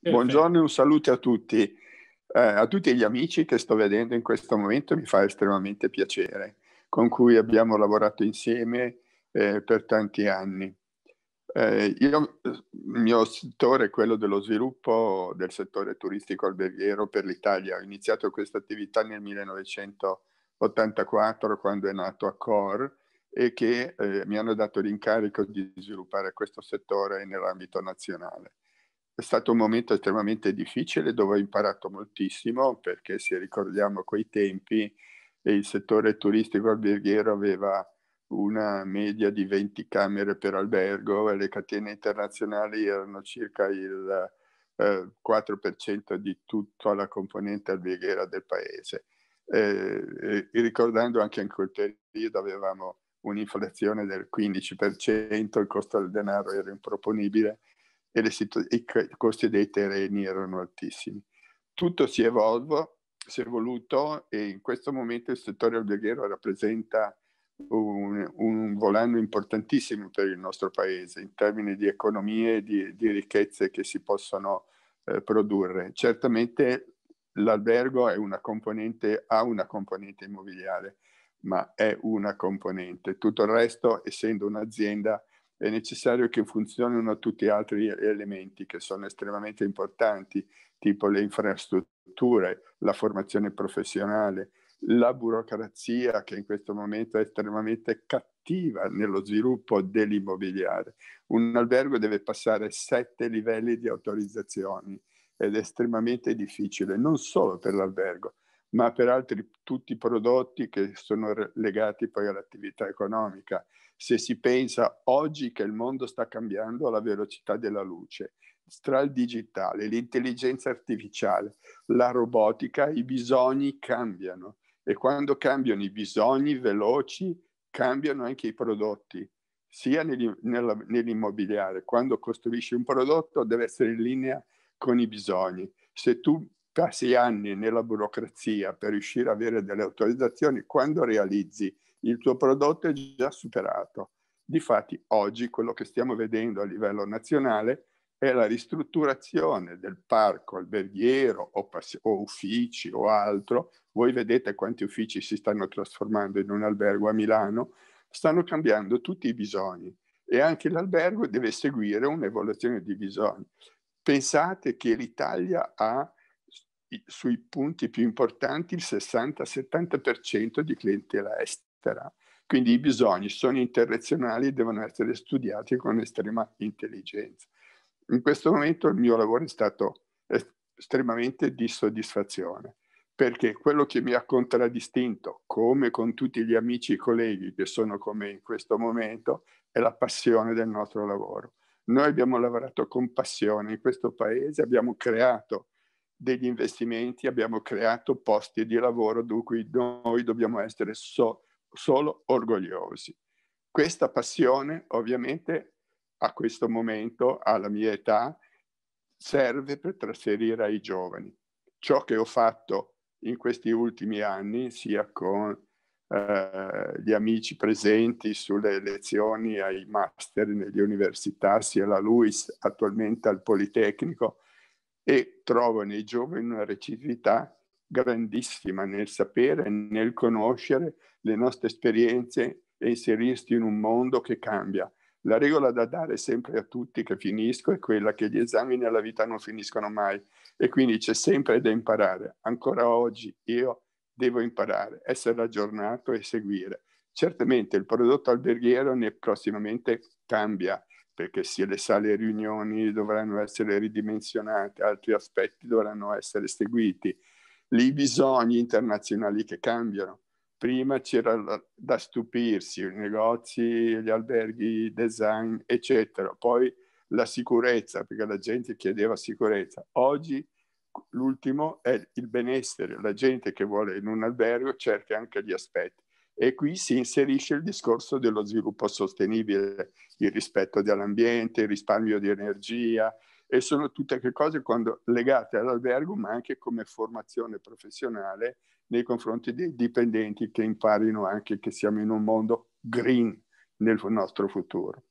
Perfetto. Buongiorno e un saluto a tutti, eh, a tutti gli amici che sto vedendo in questo momento, mi fa estremamente piacere, con cui abbiamo lavorato insieme eh, per tanti anni. Eh, io, il mio settore è quello dello sviluppo del settore turistico alberghiero per l'Italia. Ho iniziato questa attività nel 1984 quando è nato Accor e che eh, mi hanno dato l'incarico di sviluppare questo settore nell'ambito nazionale. È stato un momento estremamente difficile dove ho imparato moltissimo perché se ricordiamo quei tempi il settore turistico alberghiero aveva una media di 20 camere per albergo e le catene internazionali erano circa il eh, 4% di tutta la componente alberghiera del paese. Eh, e ricordando anche in quel periodo avevamo un'inflazione del 15%, il costo del denaro era improponibile e le situ- i costi dei terreni erano altissimi. Tutto si, evolvo, si è evoluto e in questo momento il settore alberghiero rappresenta un, un, volano importantissimo per il nostro paese in termini di economie e di, di, ricchezze che si possono eh, produrre. Certamente l'albergo è una componente, ha una componente immobiliare, ma è una componente. Tutto il resto, essendo un'azienda, è necessario che funzionino tutti gli altri elementi che sono estremamente importanti, tipo le infrastrutture, la formazione professionale, la burocrazia che in questo momento è estremamente cattiva nello sviluppo dell'immobiliare. Un albergo deve passare sette livelli di autorizzazioni ed è estremamente difficile, non solo per l'albergo, ma per altri tutti i prodotti che sono legati poi all'attività economica. Se si pensa oggi che il mondo sta cambiando alla velocità della luce, tra il digitale, l'intelligenza artificiale, la robotica, i bisogni cambiano e quando cambiano i bisogni veloci cambiano anche i prodotti, sia nell'immobiliare, quando costruisci un prodotto deve essere in linea con i bisogni. Se tu passi anni nella burocrazia per riuscire ad avere delle autorizzazioni, quando realizzi il tuo prodotto è già superato. Difatti oggi quello che stiamo vedendo a livello nazionale è la ristrutturazione del parco alberghiero o, pass- o uffici o altro. Voi vedete quanti uffici si stanno trasformando in un albergo a Milano, stanno cambiando tutti i bisogni e anche l'albergo deve seguire un'evoluzione di bisogni. Pensate che l'Italia ha sui punti più importanti il 60-70% di clientela estera. Quindi i bisogni sono internazionali e devono essere studiati con estrema intelligenza. In questo momento il mio lavoro è stato estremamente di soddisfazione perché quello che mi ha contraddistinto, come con tutti gli amici e colleghi che sono con me in questo momento, è la passione del nostro lavoro. Noi abbiamo lavorato con passione in questo paese, abbiamo creato degli investimenti, abbiamo creato posti di lavoro di cui noi dobbiamo essere so, solo orgogliosi. Questa passione ovviamente a questo momento, alla mia età, serve per trasferire ai giovani. Ciò che ho fatto in questi ultimi anni, sia con eh, gli amici presenti sulle lezioni ai master nelle università, sia la LUIS attualmente al Politecnico, e trova nei giovani una recidività grandissima nel sapere, nel conoscere le nostre esperienze e inserirsi in un mondo che cambia. La regola da dare sempre a tutti che finisco è quella che gli esami nella vita non finiscono mai e quindi c'è sempre da imparare. Ancora oggi io devo imparare, essere aggiornato e seguire. Certamente il prodotto alberghiero ne prossimamente cambia perché sì, le sale riunioni dovranno essere ridimensionate, altri aspetti dovranno essere seguiti, i bisogni internazionali che cambiano. Prima c'era da stupirsi, i negozi, gli alberghi, i design, eccetera. Poi la sicurezza, perché la gente chiedeva sicurezza. Oggi l'ultimo è il benessere, la gente che vuole in un albergo cerca anche gli aspetti e qui si inserisce il discorso dello sviluppo sostenibile, il rispetto dell'ambiente, il risparmio di energia e sono tutte cose quando, legate all'albergo ma anche come formazione professionale nei confronti dei dipendenti che imparino anche che siamo in un mondo green nel nostro futuro.